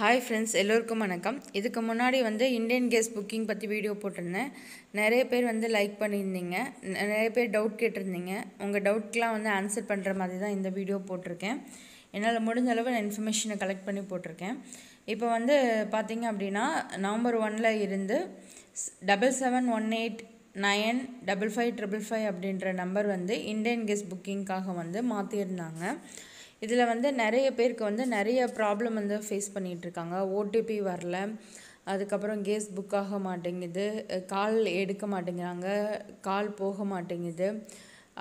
hi friends எல்லோருக்கும் வணக்கம் இதுக்கு முன்னாடி வந்து இந்தியன் கேஸ் புக்கிங் பற்றி வீடியோ போட்டிருந்தேன் நிறைய பேர் வந்து லைக் பண்ணியிருந்தீங்க நிறைய பேர் டவுட் கேட்டிருந்தீங்க உங்கள் டவுட்கெலாம் வந்து ஆன்சர் பண்ணுற மாதிரி தான் இந்த வீடியோ போட்டிருக்கேன் என்னால் முடிஞ்ச அளவு நான் இன்ஃபர்மேஷனை கலெக்ட் பண்ணி போட்டிருக்கேன் இப்போ வந்து பார்த்திங்க அப்படின்னா நவம்பர் ஒனில் இருந்து double seven one eight nine double five triple five அப்படின்ற நம்பர் வந்து இந்தியன் கேஸ் புக்கிங்காக வந்து மாற்றியிருந்தாங்க இதில் வந்து நிறைய பேருக்கு வந்து நிறைய ப்ராப்ளம் வந்து ஃபேஸ் பண்ணிகிட்ருக்காங்க ஓடிபி வரல அதுக்கப்புறம் கேஸ் புக் ஆக மாட்டேங்குது கால் எடுக்க மாட்டேங்கிறாங்க கால் போக மாட்டேங்குது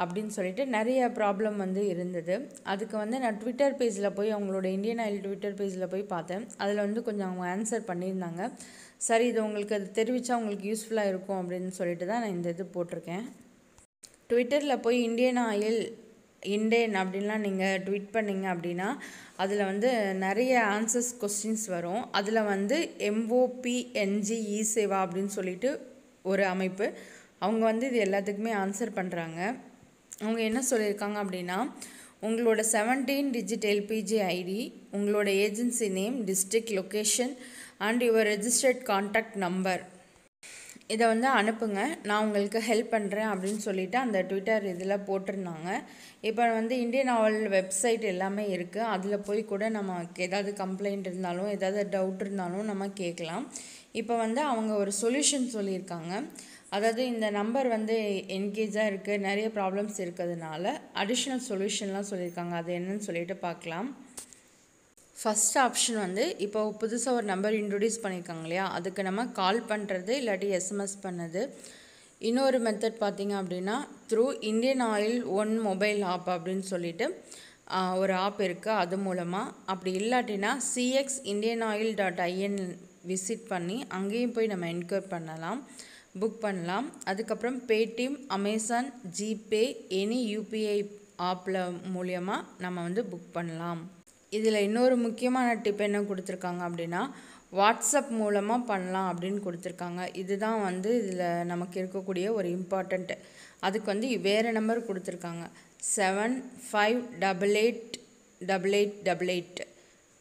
அப்படின்னு சொல்லிட்டு நிறைய ப்ராப்ளம் வந்து இருந்தது அதுக்கு வந்து நான் ட்விட்டர் பேஜில் போய் அவங்களோட இந்தியன் ஆயில் ட்விட்டர் பேஜில் போய் பார்த்தேன் அதில் வந்து கொஞ்சம் அவங்க ஆன்சர் பண்ணியிருந்தாங்க சரி இது உங்களுக்கு அது தெரிவித்தா உங்களுக்கு யூஸ்ஃபுல்லாக இருக்கும் அப்படின்னு சொல்லிட்டு தான் நான் இந்த இது போட்டிருக்கேன் ட்விட்டரில் போய் இந்தியன் ஆயில் இண்டேன் அப்படின்லாம் நீங்கள் ட்வீட் பண்ணிங்க அப்படின்னா அதில் வந்து நிறைய ஆன்சர்ஸ் கொஸ்டின்ஸ் வரும் அதில் வந்து எம்ஓபிஎன்ஜி இ e சேவா அப்படின்னு சொல்லிட்டு ஒரு அமைப்பு அவங்க வந்து இது எல்லாத்துக்குமே ஆன்சர் பண்ணுறாங்க அவங்க என்ன சொல்லியிருக்காங்க அப்படின்னா உங்களோட செவன்டீன் டிஜிட் எல்பிஜி ஐடி உங்களோட agency name district location and your registered contact number இதை வந்து அனுப்புங்க நான் உங்களுக்கு ஹெல்ப் பண்ணுறேன் அப்படின்னு சொல்லிவிட்டு அந்த ட்விட்டர் இதில் போட்டிருந்தாங்க இப்போ வந்து இந்தியன் நாவல் வெப்சைட் எல்லாமே இருக்குது அதில் போய் கூட நமக்கு ஏதாவது கம்ப்ளைண்ட் இருந்தாலும் ஏதாவது டவுட் இருந்தாலும் நம்ம கேட்கலாம் இப்போ வந்து அவங்க ஒரு சொல்யூஷன் சொல்லியிருக்காங்க அதாவது இந்த நம்பர் வந்து என்கேஜாக இருக்குது நிறைய ப்ராப்ளம்ஸ் இருக்கிறதுனால அடிஷ்னல் சொல்யூஷன்லாம் சொல்லியிருக்காங்க அது என்னன்னு சொல்லிட்டு பார்க்கலாம் ஃபஸ்ட் ஆப்ஷன் வந்து இப்போ புதுசாக ஒரு நம்பர் இன்ட்ரடியூஸ் பண்ணியிருக்காங்க இல்லையா அதுக்கு நம்ம கால் பண்ணுறது இல்லாட்டி எஸ்எம்எஸ் பண்ணது இன்னொரு மெத்தட் பார்த்திங்க அப்படின்னா through Indian oil one mobile app அப்படின்னு சொல்லிட்டு ஒரு ஆப் இருக்குது அது மூலமாக அப்படி இல்லாட்டினா CX Indian oil dot IN visit பண்ணி அங்கேயும் போய் நம்ம என்கொயர் பண்ணலாம் புக் பண்ணலாம் அதுக்கப்புறம் Paytm Amazon GPay any UPI ஆப்பில் மூலியமாக நம்ம வந்து புக் பண்ணலாம் இதில் இன்னொரு முக்கியமான டிப் என்ன கொடுத்துருக்காங்க அப்படின்னா வாட்ஸ்அப் மூலமாக பண்ணலாம் அப்படின்னு கொடுத்துருக்காங்க இதுதான் வந்து இதில் நமக்கு இருக்கக்கூடிய ஒரு இம்பார்ட்டண்ட்டு அதுக்கு வந்து வேறு நம்பர் கொடுத்துருக்காங்க seven five double eight double eight double eight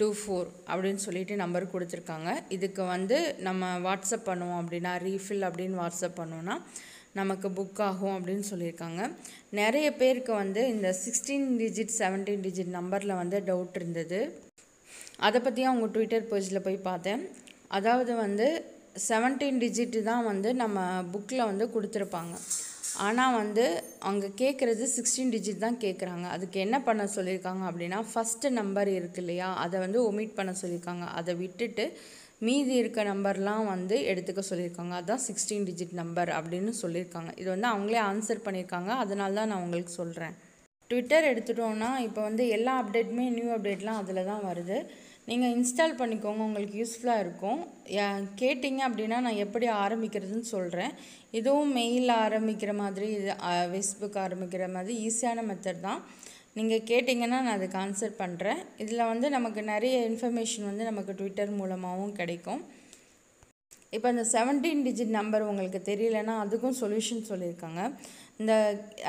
two four அப்படின்னு சொல்லிட்டு நம்பர் கொடுத்துருக்காங்க இதுக்கு வந்து நம்ம வாட்ஸ்அப் பண்ணுவோம் அப்படின்னா ரீஃபில் அப்படின்னு வாட்ஸ்அப் பண்ணோன்னா நமக்கு புக் ஆகும் அப்படின்னு சொல்லியிருக்காங்க நிறைய பேருக்கு வந்து இந்த சிக்ஸ்டீன் டிஜிட் செவன்டீன் டிஜிட் நம்பரில் வந்து டவுட் இருந்தது அதை பற்றியும் அவங்க ட்விட்டர் பேஜில் போய் பார்த்தேன் அதாவது வந்து செவன்டீன் டிஜிட்டு தான் வந்து நம்ம புக்கில் வந்து கொடுத்துருப்பாங்க ஆனால் வந்து அவங்க கேட்குறது சிக்ஸ்டீன் டிஜிட் தான் கேட்குறாங்க அதுக்கு என்ன பண்ண சொல்லியிருக்காங்க அப்படின்னா ஃபஸ்ட்டு நம்பர் இருக்கு இல்லையா அதை வந்து ஒமிட் பண்ண சொல்லியிருக்காங்க அதை விட்டுட்டு மீதி இருக்க நம்பர்லாம் வந்து எடுத்துக்க சொல்லியிருக்காங்க அதுதான் சிக்ஸ்டீன் டிஜிட் நம்பர் அப்படின்னு சொல்லியிருக்காங்க இது வந்து அவங்களே ஆன்சர் பண்ணியிருக்காங்க அதனால தான் நான் உங்களுக்கு சொல்கிறேன் ட்விட்டர் எடுத்துட்டோன்னா இப்போ வந்து எல்லா அப்டேட்டுமே நியூ அப்டேட்லாம் அதில் தான் வருது நீங்கள் இன்ஸ்டால் பண்ணிக்கோங்க உங்களுக்கு யூஸ்ஃபுல்லாக இருக்கும் கேட்டிங்க அப்படின்னா நான் எப்படி ஆரம்பிக்கிறதுன்னு சொல்கிறேன் இதுவும் மெயில் ஆரம்பிக்கிற மாதிரி இது ஃபேஸ்புக் ஆரம்பிக்கிற மாதிரி ஈஸியான மெத்தட் தான் நீங்கள் கேட்டிங்கன்னா நான் அதுக்கு ஆன்சர் பண்ணுறேன் இதில் வந்து நமக்கு நிறைய இன்ஃபர்மேஷன் வந்து நமக்கு ட்விட்டர் மூலமாகவும் கிடைக்கும் இப்போ அந்த செவன்டீன் டிஜிட் நம்பர் உங்களுக்கு தெரியலன்னா அதுக்கும் சொல்யூஷன் சொல்லியிருக்காங்க இந்த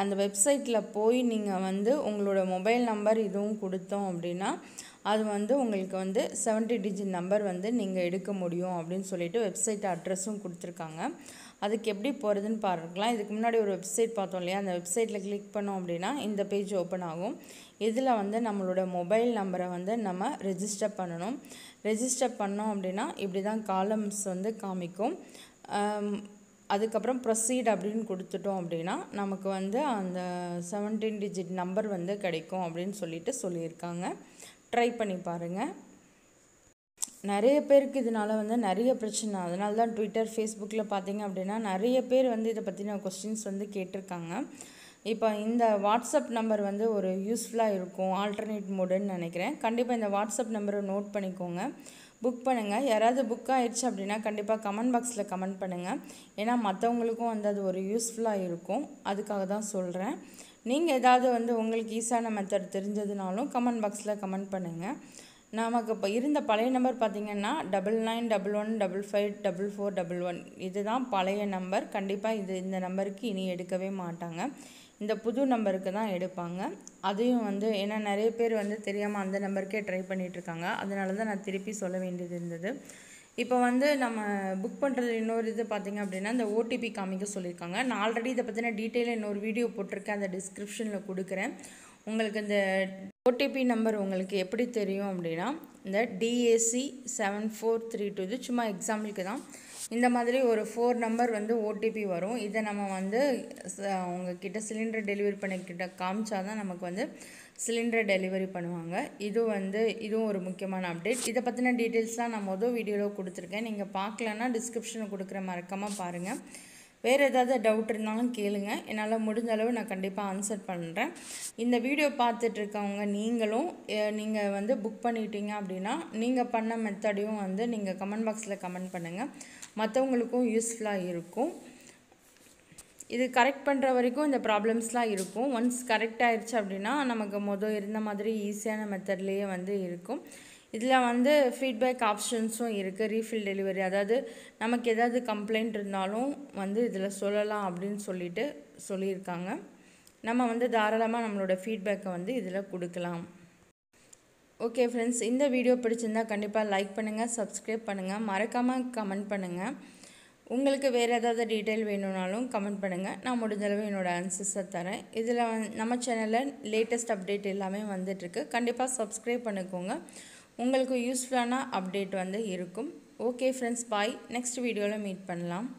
அந்த வெப்சைட்டில் போய் நீங்கள் வந்து உங்களோட மொபைல் நம்பர் இதுவும் கொடுத்தோம் அப்படின்னா அது வந்து உங்களுக்கு வந்து செவன்ட்டி டிஜிட் நம்பர் வந்து நீங்கள் எடுக்க முடியும் அப்படின்னு சொல்லிட்டு வெப்சைட் அட்ரஸும் கொடுத்துருக்காங்க அதுக்கு எப்படி போகிறதுன்னு பார்க்கலாம் இதுக்கு முன்னாடி ஒரு வெப்சைட் பார்த்தோம் இல்லையா அந்த வெப்சைட்டில் கிளிக் பண்ணோம் அப்படின்னா இந்த பேஜ் ஓப்பன் ஆகும் இதில் வந்து நம்மளோட மொபைல் நம்பரை வந்து நம்ம ரெஜிஸ்டர் பண்ணணும் ரெஜிஸ்டர் பண்ணோம் அப்படின்னா இப்படி தான் காலம்ஸ் வந்து காமிக்கும் அதுக்கப்புறம் ப்ரொசீட் அப்படின்னு கொடுத்துட்டோம் அப்படின்னா நமக்கு வந்து அந்த செவன்டீன் டிஜிட் நம்பர் வந்து கிடைக்கும் அப்படின்னு சொல்லிட்டு சொல்லியிருக்காங்க ட்ரை பண்ணி பாருங்கள் நிறைய பேருக்கு இதனால் வந்து நிறைய பிரச்சனை அதனால தான் ட்விட்டர் ஃபேஸ்புக்கில் பார்த்தீங்க அப்படின்னா நிறைய பேர் வந்து இதை பற்றின கொஸ்டின்ஸ் வந்து கேட்டிருக்காங்க இப்போ இந்த வாட்ஸ்அப் நம்பர் வந்து ஒரு யூஸ்ஃபுல்லாக இருக்கும் ஆல்டர்னேட் மோடுன்னு நினைக்கிறேன் கண்டிப்பாக இந்த வாட்ஸ்அப் நம்பரை நோட் பண்ணிக்கோங்க புக் பண்ணுங்கள் யாராவது புக் ஆயிடுச்சு அப்படின்னா கண்டிப்பாக கமெண்ட் பாக்ஸில் கமெண்ட் பண்ணுங்கள் ஏன்னா மற்றவங்களுக்கும் வந்து அது ஒரு யூஸ்ஃபுல்லாக இருக்கும் அதுக்காக தான் சொல்கிறேன் நீங்கள் ஏதாவது வந்து உங்களுக்கு ஈஸியான மெத்தட் தெரிஞ்சதுனாலும் கமெண்ட் பாக்ஸில் கமெண்ட் பண்ணுங்கள் நமக்கு இப்போ இருந்த பழைய நம்பர் பார்த்திங்கன்னா double nine double one double five double four double one இதுதான் பழைய நம்பர் கண்டிப்பாக இது இந்த நம்பருக்கு இனி எடுக்கவே மாட்டாங்க இந்த புது நம்பருக்கு தான் எடுப்பாங்க அதையும் வந்து ஏன்னா நிறைய பேர் வந்து தெரியாமல் அந்த நம்பருக்கே ட்ரை பண்ணிகிட்ருக்காங்க அதனால தான் நான் திருப்பி சொல்ல வேண்டியது இருந்தது இப்போ வந்து நம்ம புக் பண்ணுறது இன்னொரு இது பார்த்திங்க அப்படின்னா இந்த ஓடிபி காமிக்க சொல்லியிருக்காங்க நான் ஆல்ரெடி இதை பற்றின டீட்டெயிலாக இன்னொரு வீடியோ போட்டிருக்கேன் அந்த டிஸ்கிரிப்ஷனில் கொடுக்குறேன் உங்களுக்கு இந்த ஓடிபி நம்பர் உங்களுக்கு எப்படி தெரியும் அப்படின்னா இந்த DAC seven four three two இது சும்மா எக்ஸாம்பிளுக்கு தான் இந்த மாதிரி ஒரு ஃபோர் நம்பர் வந்து ஓடிபி வரும் இதை நம்ம வந்து உங்ககிட்ட சிலிண்டர் டெலிவரி பண்ணிக்கிட்ட காமிச்சா தான் நமக்கு வந்து சிலிண்டர் டெலிவரி பண்ணுவாங்க இது வந்து இதுவும் ஒரு முக்கியமான அப்டேட் இதை பற்றின டீட்டெயில்ஸ்லாம் நான் மொதல் வீடியோவில் கொடுத்துருக்கேன் நீங்கள் பார்க்கலன்னா டிஸ்கிரிப்ஷனில் கொடுக்குற மறக்காமல் பாருங்கள் வேறு ஏதாவது டவுட் இருந்தாலும் கேளுங்க என்னால் முடிஞ்ச அளவு நான் கண்டிப்பாக ஆன்சர் பண்ணுறேன் இந்த வீடியோ பார்த்துட்ருக்கவங்க நீங்களும் நீங்கள் வந்து புக் பண்ணிட்டீங்க அப்படின்னா நீங்கள் பண்ண மெத்தடையும் வந்து நீங்கள் கமெண்ட் பாக்ஸில் கமெண்ட் பண்ணுங்கள் மற்றவங்களுக்கும் யூஸ்ஃபுல்லாக இருக்கும் இது கரெக்ட் பண்ணுற வரைக்கும் இந்த ப்ராப்ளம்ஸ்லாம் இருக்கும் ஒன்ஸ் கரெக்ட் ஆயிடுச்சு அப்படின்னா நமக்கு மொதல் இருந்த மாதிரி ஈஸியான மெத்தட்லேயே வந்து இருக்கும் இதில் வந்து ஃபீட்பேக் ஆப்ஷன்ஸும் இருக்குது ரீஃபில் டெலிவரி அதாவது நமக்கு எதாவது கம்ப்ளைண்ட் இருந்தாலும் வந்து இதில் சொல்லலாம் அப்படின்னு சொல்லிட்டு சொல்லியிருக்காங்க நம்ம வந்து தாராளமாக நம்மளோட ஃபீட்பேக்கை வந்து இதில் கொடுக்கலாம் ஓகே ஃப்ரெண்ட்ஸ் இந்த வீடியோ பிடிச்சிருந்தா கண்டிப்பாக லைக் பண்ணுங்கள் சப்ஸ்கிரைப் பண்ணுங்கள் மறக்காமல் கமெண்ட் பண்ணுங்கள் உங்களுக்கு வேறு ஏதாவது டீட்டெயில் வேணும்னாலும் கமெண்ட் பண்ணுங்கள் நான் முடிஞ்சளவு என்னோடய ஆன்சர்ஸை தரேன் இதில் நம்ம சேனலில் லேட்டஸ்ட் அப்டேட் எல்லாமே வந்துட்டுருக்கு கண்டிப்பாக சப்ஸ்கிரைப் பண்ணிக்கோங்க உங்களுக்கு யூஸ்ஃபுல்லான அப்டேட் வந்து இருக்கும் ஓகே ஃப்ரெண்ட்ஸ் பாய் நெக்ஸ்ட் வீடியோவில் மீட் பண்ணலாம்